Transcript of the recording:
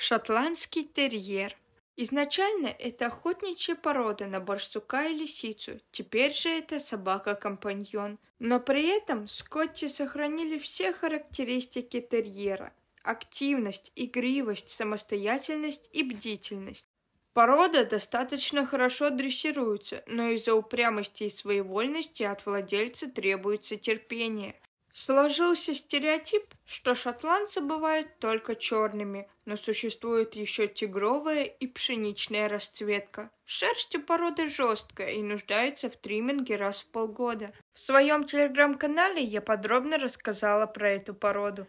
Шотландский терьер. Изначально это охотничья порода на барсука и лисицу, теперь же это собака-компаньон. Но при этом Скотти сохранили все характеристики терьера. Активность, игривость, самостоятельность и бдительность. Порода достаточно хорошо дрессируется, но из-за упрямости и своевольности от владельца требуется терпение. Сложился стереотип, что шотландцы бывают только черными, но существует еще тигровая и пшеничная расцветка. Шерсть у породы жесткая и нуждается в триминге раз в полгода. В своем телеграм-канале я подробно рассказала про эту породу.